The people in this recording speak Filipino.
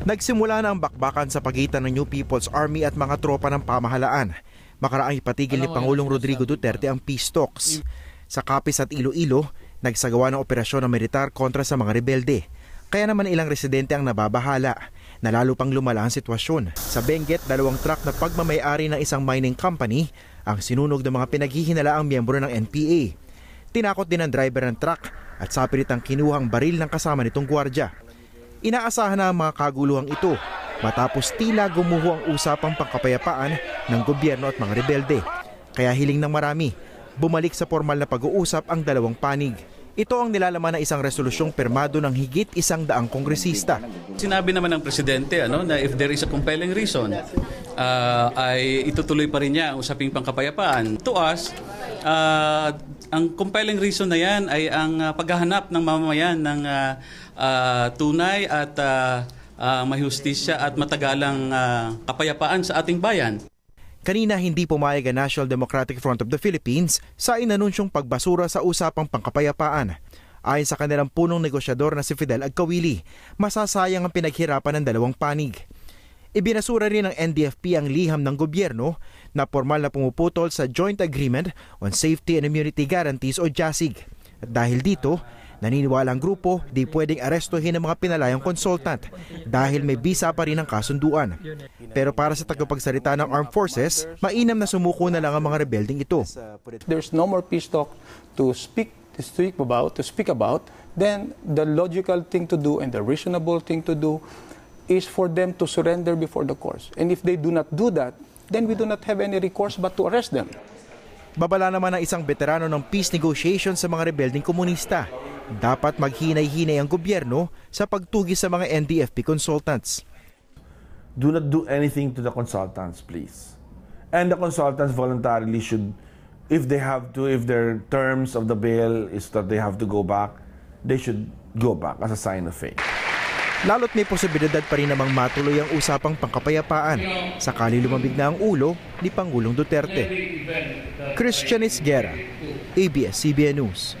Nagsimula na ang bakbakan sa pagitan ng New People's Army at mga tropa ng pamahalaan. Makaraang ipatigil ni Pangulong Rodrigo ah. Duterte ang peace talks. Sa Capiz at Iloilo, nagsagawa ng operasyon ng militar kontra sa mga rebelde. Kaya naman ilang residente ang nababahala Nalalo pang lumala ang sitwasyon. Sa Benguet, dalawang truck na pagmamayari ng isang mining company ang sinunog ng mga pinaghihinalaang miyembro ng NPA. Tinakot din ang driver ng truck at sapilit ang kinuhang baril ng kasama nitong gwardya. Inaasahan na ang mga kaguluhang ito matapos tila gumuho ang usapang pangkapayapaan ng gobyerno at mga rebelde. Kaya hiling ng marami, bumalik sa formal na pag-uusap ang dalawang panig. Ito ang nilalaman ng isang resolusyong permado ng higit isang daang kongresista. Sinabi naman ng presidente ano, na if there is a compelling reason, uh, ay itutuloy pa rin niya ang usaping pangkapayapaan. To us, uh, ang compelling reason na yan ay ang uh, paghahanap ng mamamayan ng uh, uh, tunay at uh, uh, mahustisya at matagalang uh, kapayapaan sa ating bayan. Kanina hindi pumayag ang National Democratic Front of the Philippines sa inanunsyong pagbasura sa usapang pangkapayapaan. Ayon sa kanilang punong negosyador na si Fidel Agkawili, masasayang ang pinaghirapan ng dalawang panig. Ibinasura rin ng NDFP ang liham ng gobyerno na formal na pumuputol sa Joint Agreement on Safety and Immunity Guarantees o JASIG. At dahil dito, naniniwala ang grupo di pwedeng arestuhin ang mga pinalayang consultant dahil may bisa pa rin ang kasunduan. Pero para sa tagapagsalita ng armed forces, mainam na sumuko na lang ang mga rebelding ito. There's no more peace talk to speak to speak about, to speak about, then the logical thing to do and the reasonable thing to do is for them to surrender before the courts. And if they do not do that, then we do not have any recourse but to arrest them. Babala naman ang isang veterano ng peace negotiation sa mga rebelding komunista. Dapat maghinay-hinay ang gobyerno sa pagtugis sa mga NDFP consultants. Do not do anything to the consultants, please. And the consultants voluntarily should, if they have to, if their terms of the bail is that they have to go back, they should go back as a sign of faith. Lalo't may posibilidad pa rin namang matuloy ang usapang pangkapayapaan sakali lumamig na ang ulo ni Pangulong Duterte. Christian Isguera, ABS-CBN News.